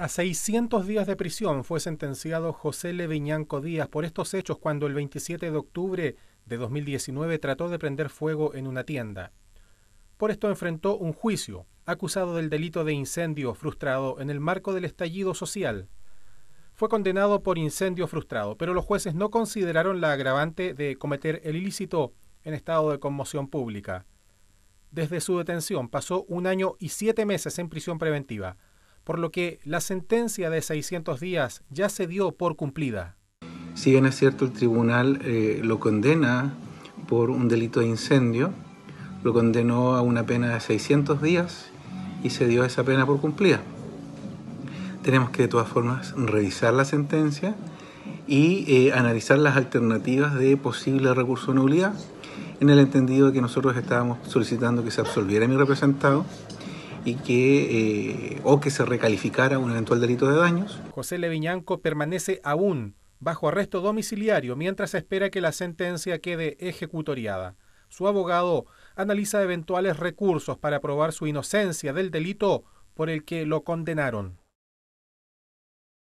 A 600 días de prisión fue sentenciado José Leviñanco Díaz por estos hechos cuando el 27 de octubre de 2019 trató de prender fuego en una tienda. Por esto enfrentó un juicio, acusado del delito de incendio frustrado en el marco del estallido social. Fue condenado por incendio frustrado, pero los jueces no consideraron la agravante de cometer el ilícito en estado de conmoción pública. Desde su detención pasó un año y siete meses en prisión preventiva por lo que la sentencia de 600 días ya se dio por cumplida. Si bien es cierto, el tribunal eh, lo condena por un delito de incendio, lo condenó a una pena de 600 días y se dio esa pena por cumplida. Tenemos que de todas formas revisar la sentencia y eh, analizar las alternativas de posible recurso de nulidad, en el entendido de que nosotros estábamos solicitando que se absolviera mi representado, y que eh, o que se recalificara un eventual delito de daños. José Leviñanco permanece aún bajo arresto domiciliario mientras espera que la sentencia quede ejecutoriada. Su abogado analiza eventuales recursos para probar su inocencia del delito por el que lo condenaron.